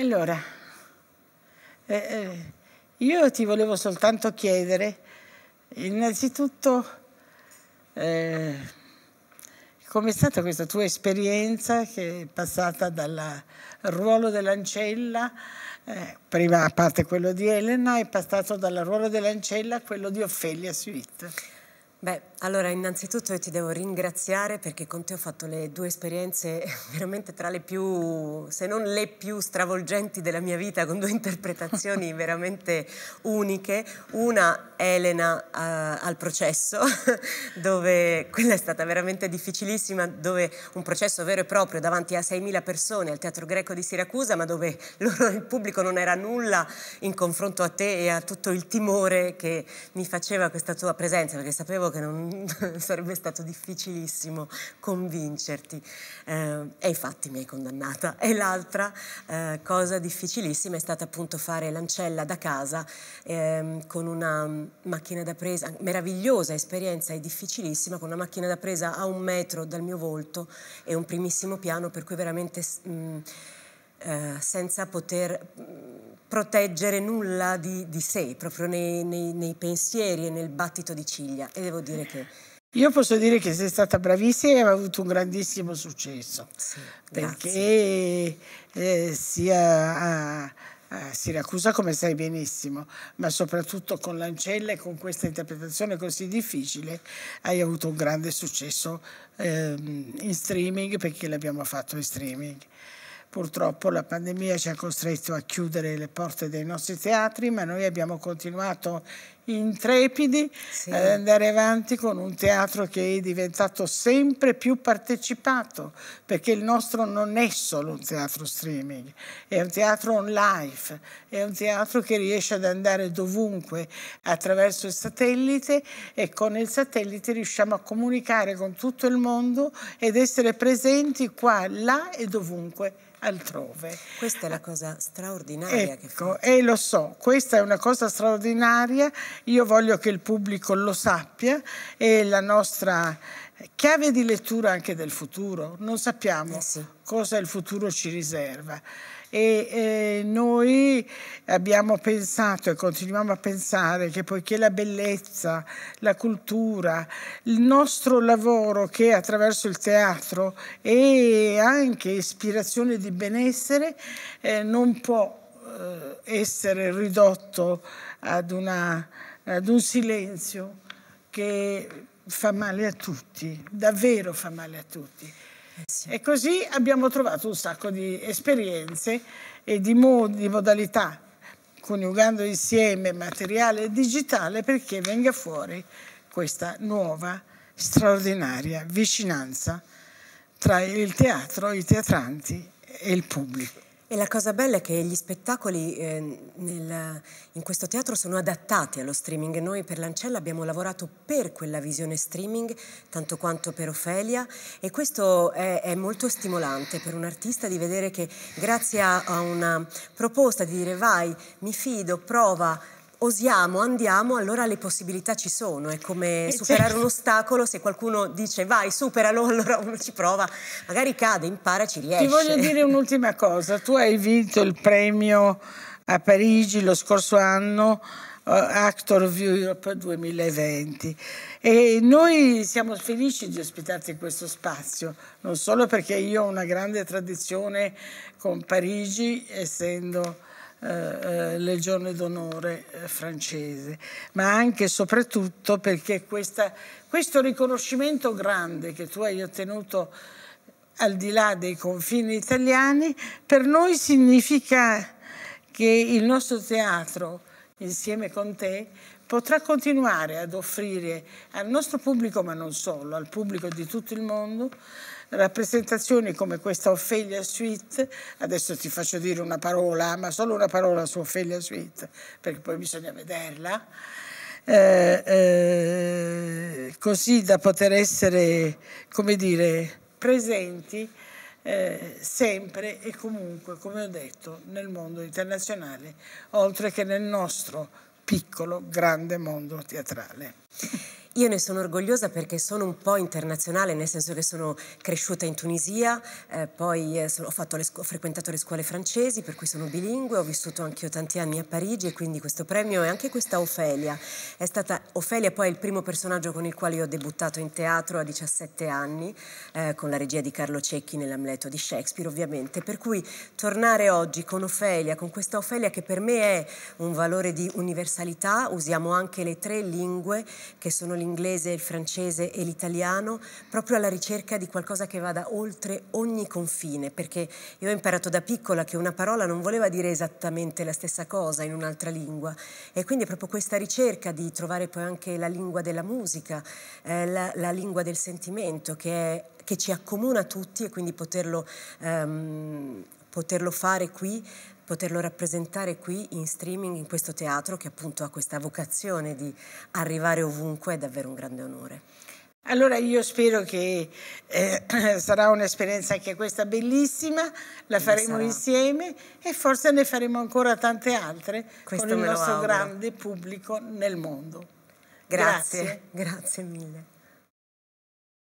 Allora, eh, eh, io ti volevo soltanto chiedere, innanzitutto, eh, com'è stata questa tua esperienza che è passata dal ruolo dell'ancella, eh, prima a parte quello di Elena, è passato dal ruolo dell'ancella a quello di Ophelia Suite? Beh, allora innanzitutto io ti devo ringraziare perché con te ho fatto le due esperienze veramente tra le più, se non le più stravolgenti della mia vita, con due interpretazioni veramente uniche. Una Elena uh, al processo, dove quella è stata veramente difficilissima, dove un processo vero e proprio davanti a 6.000 persone al Teatro Greco di Siracusa, ma dove loro, il pubblico non era nulla in confronto a te e a tutto il timore che mi faceva questa tua presenza, perché sapevo che non sarebbe stato difficilissimo convincerti. Eh, e infatti mi hai condannata. E l'altra eh, cosa difficilissima è stata appunto fare l'ancella da casa eh, con una macchina da presa, meravigliosa esperienza e difficilissima, con una macchina da presa a un metro dal mio volto e un primissimo piano per cui veramente mh, mm, eh, senza poter... Mh, mm, proteggere nulla di, di sé, proprio nei, nei, nei, pensieri e nel battito di ciglia. E devo dire che... Io posso dire che sei stata bravissima e hai avuto un grandissimo successo. Sì, perché eh, sia a, a Siracusa, come sai benissimo, ma soprattutto con l'Ancella e con questa interpretazione così difficile, hai avuto un grande successo eh, in streaming perché l'abbiamo fatto in streaming. Purtroppo la pandemia ci ha costretto a chiudere le porte dei nostri teatri, ma noi abbiamo continuato intrepidi sì. ad eh, andare avanti con un teatro che è diventato sempre più partecipato, perché il nostro non è solo un teatro streaming, è un teatro on live, è un teatro che riesce ad andare dovunque attraverso il satellite e con il satellite riusciamo a comunicare con tutto il mondo ed essere presenti qua, là e dovunque altrove. Questa è la cosa straordinaria ecco, che fa. E lo so, questa è una cosa straordinaria io voglio che il pubblico lo sappia e la nostra chiave di lettura anche del futuro. Non sappiamo eh sì. cosa il futuro ci riserva. E eh, noi abbiamo pensato e continuiamo a pensare che poiché la bellezza, la cultura, il nostro lavoro che attraverso il teatro è anche ispirazione di benessere eh, non può eh, essere ridotto ad una ad un silenzio che fa male a tutti, davvero fa male a tutti. Eh e così abbiamo trovato un sacco di esperienze e di, mod di modalità, coniugando insieme materiale e digitale, perché venga fuori questa nuova, straordinaria vicinanza tra il teatro, i teatranti e il pubblico. E la cosa bella è che gli spettacoli eh, nel, in questo teatro sono adattati allo streaming. Noi per l'Ancella abbiamo lavorato per quella visione streaming, tanto quanto per Ofelia, e questo è, è molto stimolante per un artista di vedere che grazie a, a una proposta di dire vai, mi fido, prova, osiamo, andiamo, allora le possibilità ci sono. È come e superare certo. un ostacolo, se qualcuno dice vai, superalo, allora uno ci prova, magari cade, impara, ci riesce. Ti voglio dire un'ultima cosa, tu hai vinto il premio a Parigi lo scorso anno eh, Actor of Europe 2020 e noi siamo felici di ospitarti in questo spazio, non solo perché io ho una grande tradizione con Parigi, essendo eh, eh, le d'onore eh, francese, ma anche e soprattutto perché questa, questo riconoscimento grande che tu hai ottenuto al di là dei confini italiani, per noi significa che il nostro teatro, insieme con te, potrà continuare ad offrire al nostro pubblico, ma non solo, al pubblico di tutto il mondo, rappresentazioni come questa Ophelia Suite, adesso ti faccio dire una parola, ma solo una parola su Ophelia Suite, perché poi bisogna vederla, eh, eh, così da poter essere, come dire, presenti eh, sempre e comunque, come ho detto, nel mondo internazionale, oltre che nel nostro piccolo, grande mondo teatrale. Io ne sono orgogliosa perché sono un po' internazionale, nel senso che sono cresciuta in Tunisia, eh, poi eh, ho, le ho, frequentato le scuole francesi, per cui sono bilingue, ho vissuto anche io tanti anni a Parigi e quindi questo premio e anche questa Ofelia. È stata Ofelia poi il primo personaggio con il quale io ho debuttato in teatro a 17 anni, eh, con la regia di Carlo Cecchi nell'Amleto di Shakespeare ovviamente, per cui tornare oggi con Ofelia, con questa Ofelia che per me è un valore di universalità, usiamo anche le tre lingue che sono le l'inglese, il francese e l'italiano proprio alla ricerca di qualcosa che vada oltre ogni confine, perché io ho imparato da piccola che una parola non voleva dire esattamente la stessa cosa in un'altra lingua e quindi è proprio questa ricerca di trovare poi anche la lingua della musica, eh, la, la lingua del sentimento che è che ci accomuna tutti e quindi poterlo, um, poterlo fare qui poterlo rappresentare qui in streaming in questo teatro che appunto ha questa vocazione di arrivare ovunque è davvero un grande onore. Allora io spero che eh, sarà un'esperienza anche questa bellissima, la faremo sarà. insieme e forse ne faremo ancora tante altre questo con il nostro auguro. grande pubblico nel mondo. Grazie, grazie, grazie mille.